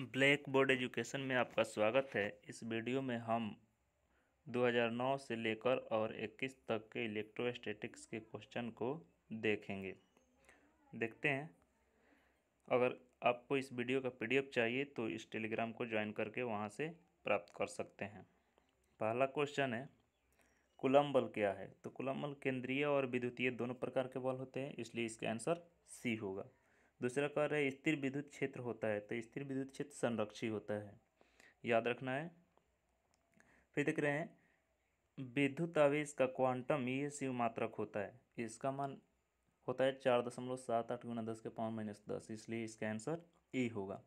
black board education में आपका स्वागत है इस वीडियो में हम 2009 से लेकर और 21 तक के इलेक्ट्रोस्टैटिक्स के क्वेश्चन को देखेंगे देखते हैं अगर आपको इस वीडियो का पीडीएफ चाहिए तो इस टेलीग्राम को ज्वाइन करके वहाँ से प्राप्त कर सकते हैं पहला क्वेश्चन है कुलम बल क्या है तो कुलम बल केंद्रीय और विद्युतीय दोनों प्रकार के बल होते हैं इसलिए इसका आंसर सी होगा दूसरा कह रहा है स्थिर विद्युत क्षेत्र होता है तो स्थिर विद्युत क्षेत्र संरक्षी होता है याद रखना है फिर देख रहे हैं विद्युत आवेश का क्वांटम ये शिव मात्रक होता है इसका मान होता है चार दशमलव सात आठ गुना दस के पावर माइनस दस इसलिए इसका आंसर ई e होगा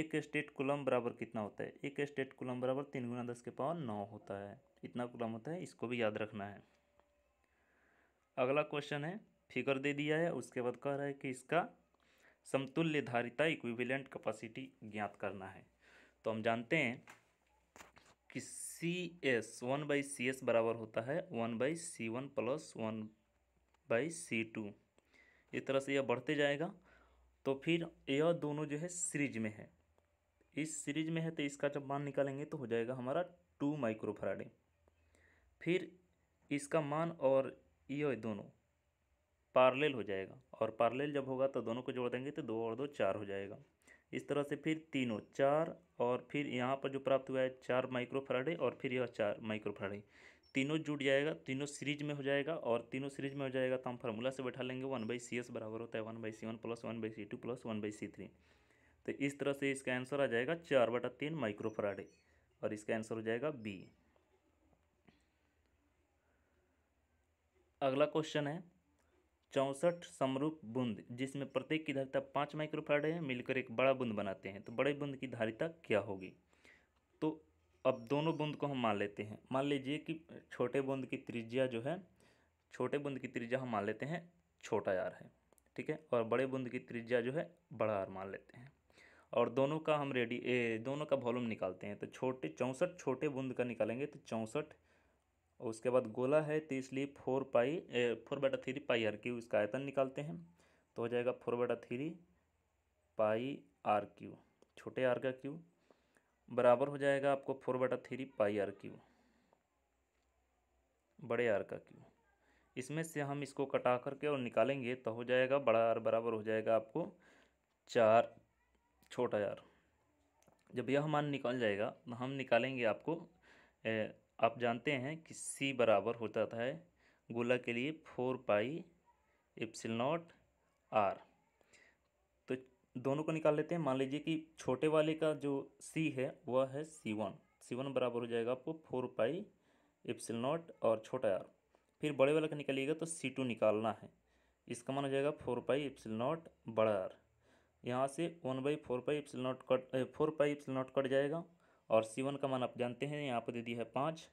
एक स्टेट कुलम बराबर कितना होता है एक स्टेट कुलम बराबर तीन गुना दस के पावर नौ होता है इतना कुलम होता है इसको भी याद रखना है अगला क्वेश्चन है फिगर दे दिया है उसके बाद कह रहा है कि इसका समतुल्य धारिता इक्विवेलेंट कैपेसिटी ज्ञात करना है तो हम जानते हैं कि C S one by C S बराबर होता है one by C one plus one by C two इस तरह से यह बढ़ते जाएगा तो फिर यह दोनों जो है सीरीज में है इस सीरीज में है तो इसका जब मान निकालेंगे तो हो जाएगा हमारा टू माइक्रोफराडे फिर इसका मान और यह दोनों पार्लेल हो जाएगा और पार्लेल जब होगा तो दोनों को जोड़ देंगे तो दो और दो चार हो जाएगा इस तरह से फिर तीनों चार और फिर यहाँ पर जो प्राप्त हुआ है चार माइक्रोफराडे और फिर यह चार माइक्रोफ्राडे तीनों जुड़ जाएगा तीनों सीरीज में हो जाएगा और तीनों सीरीज में हो जाएगा तो हम फार्मूला से बैठा लेंगे वन बाई सी एस बराबर होता है one by C one plus one by C two plus one by C three तो इस तरह से इसका आंसर आ जाएगा चार बटा तीन माइक्रोफराडे और इसका आंसर हो जाएगा बी अगला क्वेश्चन है चौंसठ समरूप बूंद जिसमें प्रत्येक की धारिता पाँच माइक्रोफारेड है मिलकर एक बड़ा बूंद बनाते हैं तो बड़े बूंद की धारिता क्या होगी तो अब दोनों बूंद को हम मान लेते हैं मान लीजिए कि छोटे बूंद की त्रिज्या जो है छोटे बूंद की त्रिज्या हम मान लेते हैं छोटा आर है ठीक है और बड़े बूंद की त्रिज्या जो है बड़ा आर मान लेते हैं और दोनों का हम रेडी ए, दोनों का वॉल्यूम निकालते हैं तो छोटे चौंसठ छोटे बूंद का निकालेंगे तो चौंसठ और उसके बाद गोला है तो इसलिए फोर पाई फोर बटा थ्री पाई आर क्यू इसका आयतन निकालते हैं तो हो जाएगा फोर बटा थ्री पाई आर क्यू छोटे आर का क्यू बराबर हो जाएगा आपको फोर बटा थ्री पाई आर क्यू बड़े आर का क्यू इसमें से हम इसको कटा करके और निकालेंगे तो हो जाएगा बड़ा आर बराबर हो जाएगा आपको चार छोटा आर जब यह मान निकल जाएगा तो हम निकालेंगे आपको ए, आप जानते हैं कि सी बराबर होता था गोला के लिए four pi epsilon naught R तो दोनों को निकाल लेते हैं मान लीजिए कि छोटे वाले का जो सी है वह है सी वन सी वन बराबर हो जाएगा आपको फोर पाई एप्सिल नॉट और छोटा आर फिर बड़े वाले का निकालिएगा तो सी टू निकालना है इसका मान हो जाएगा फोर पाई एप्सिल नॉट बड़ा आर यहाँ से one by four pi epsilon naught cut four pi epsilon naught cut जाएगा और सी वन का मान आप जानते हैं यहाँ पर दे दिया है पाँच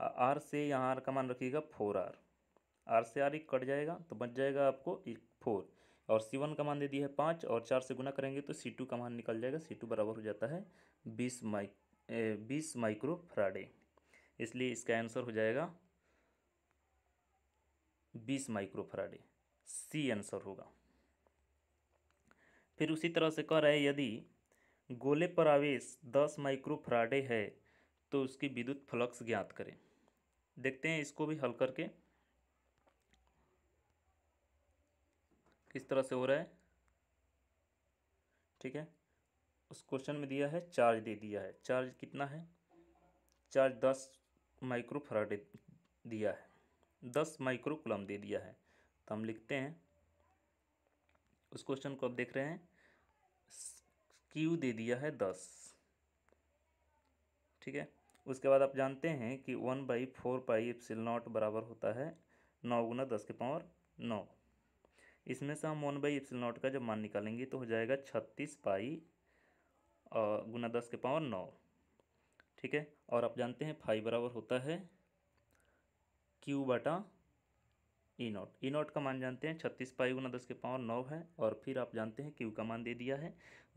आर से यहाँ आर का मान रखिएगा फोर आर आर से आर एक कट जाएगा तो बच जाएगा आपको एक फोर और सी वन का मान दे दिया है पाँच और चार से गुना करेंगे तो सी टू का मान निकल जाएगा सी टू बराबर हो जाता है बीस माइक बीस माइक्रो फ्राडे इसलिए इसका आंसर हो जाएगा बीस माइक्रो फ्राडे सी आंसर होगा फिर उसी तरह से कह रहे हैं यदि गोले पर आवेश दस फ्राडे है तो उसकी विद्युत फ्लक्स ज्ञात करें देखते हैं इसको भी हल करके किस तरह से हो रहा है ठीक है उस क्वेश्चन में दिया है चार्ज दे दिया है चार्ज कितना है चार्ज दस फ्राडे दिया है दस माइक्रो कुलम दे दिया है तो हम लिखते हैं उस क्वेश्चन को अब देख रहे हैं क्यू दे दिया है दस ठीक है उसके बाद आप जानते हैं कि one by four pi epsilon naught बराबर होता है नौ गुना दस के पावर नौ इसमें से हम वन बाई एप्सिल नॉट का जब मान निकालेंगे तो हो जाएगा छत्तीस पाई गुना दस के पावर नौ ठीक है और आप जानते हैं फाइव बराबर होता है क्यू बटा E e naught E e naught का मान जानते हैं छत्तीस पाई गुना दस के पावर नौ है और फिर आप जानते हैं क्यू का मान दे दिया है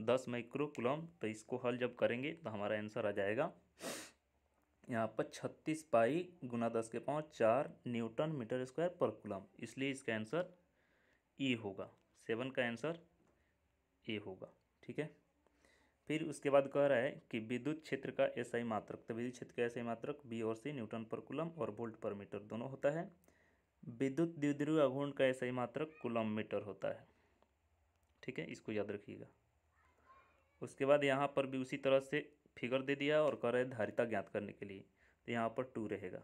दस माइक्रो कुलम तो इसको हल जब करेंगे तो हमारा आंसर आ जाएगा यहाँ पर छत्तीस पाई गुना दस के पावर चार न्यूटन मीटर स्क्वायर पर कुलम इसलिए इसका आंसर ई e होगा सेवन का आंसर ए होगा ठीक है फिर उसके बाद कह रहा है कि विद्युत क्षेत्र का एसआई मात्रक तो विद्युत क्षेत्र का एसआई मात्रक बी और सी न्यूटन पर कुलम और वोल्ट पर मीटर दोनों होता है विद्युत द्विध्रुव अघूर्ण का ऐसा ही मात्र कुलम मीटर होता है ठीक है इसको याद रखिएगा उसके बाद यहाँ पर भी उसी तरह से फिगर दे दिया और कह रहे धारिता ज्ञात करने के लिए तो यहाँ पर टू रहेगा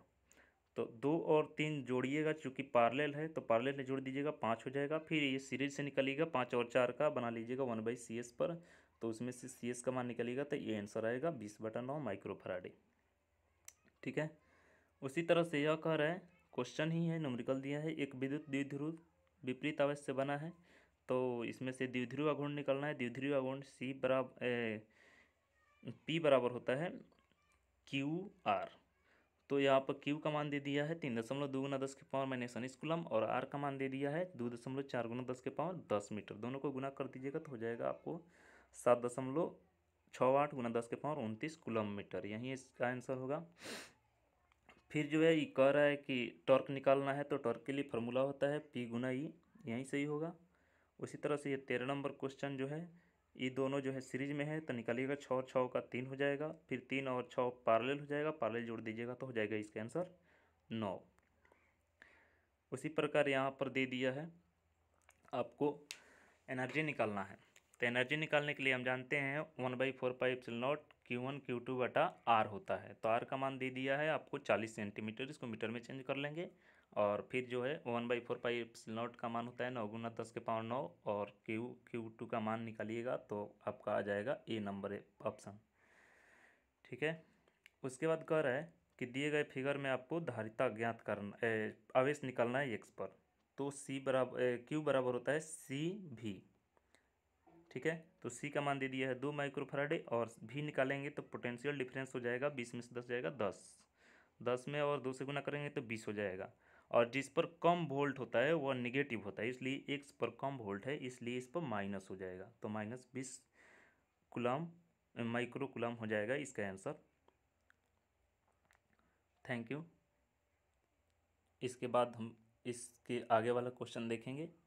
तो दो और तीन जोड़िएगा चूँकि पार्लेल है तो पार्लेल में जोड़ दीजिएगा पाँच हो जाएगा फिर ये सीरीज से निकलेगा पाँच और चार का बना लीजिएगा वन बाई सी एस पर तो उसमें से सी एस का मान निकलेगा तो ये आंसर आएगा बीस बटा नौ माइक्रोफराडे ठीक है उसी तरह से यह कह रहे हैं क्वेश्चन ही है न्यूमरिकल दिया है एक विद्युत द्विध्रुव विपरीत अवश्य से बना है तो इसमें से द्विध्रुव अगुण निकलना है द्विध्रुव अगुण सी बराबर पी बराबर होता है क्यू आर तो यहाँ पर क्यू का मान दे दिया है तीन दशमलव दो गुना दस के पावर माइनस उन्नीस कुलम और आर का मान दे दिया है दो दशमलव चार गुना दस के पावर दस मीटर दोनों को गुना कर दीजिएगा तो हो जाएगा आपको सात दशमलव छः आठ गुना दस के पावर उनतीस कुलम मीटर यही इसका आंसर होगा फिर जो है ये कह रहा है कि टॉर्क निकालना है तो टॉर्क के लिए फार्मूला होता है पी गुना ई e, यहीं सही होगा उसी तरह से ये तेरह नंबर क्वेश्चन जो है ये दोनों जो है सीरीज में है तो निकालिएगा छः और छः का तीन हो जाएगा फिर तीन और छः पार्लेल हो जाएगा पार्लेल जोड़ दीजिएगा तो हो जाएगा इसका आंसर नौ उसी प्रकार यहाँ पर दे दिया है आपको एनर्जी निकालना है तो एनर्जी निकालने के लिए हम जानते हैं one by four pi epsilon naught Q one Q two बटा आर होता है तो आर का मान दे दिया है आपको चालीस सेंटीमीटर इसको मीटर में चेंज कर लेंगे और फिर जो है one by four pi epsilon naught का मान होता है नौ गुना दस के पावर नौ और क्यू क्यू टू का मान निकालिएगा तो आपका आ जाएगा ए नंबर ऑप्शन ठीक है उसके बाद कह रहा है कि दिए गए फिगर में आपको धारिता ज्ञात करना आवेश निकालना है एक्स पर तो सी बराबर क्यू बराबर होता है सी भी ठीक है तो सी का मान दे दिया है दो माइक्रोफराडे और भी निकालेंगे तो पोटेंशियल डिफरेंस हो जाएगा बीस में से दस जाएगा दस दस में और दो से गुना करेंगे तो बीस हो जाएगा और जिस पर कम वोल्ट होता है वह निगेटिव होता है इसलिए एक पर कम वोल्ट है इसलिए इस पर माइनस हो जाएगा तो माइनस बीस कुलम माइक्रो कुलम हो जाएगा इसका आंसर थैंक यू इसके बाद हम इसके आगे वाला क्वेश्चन देखेंगे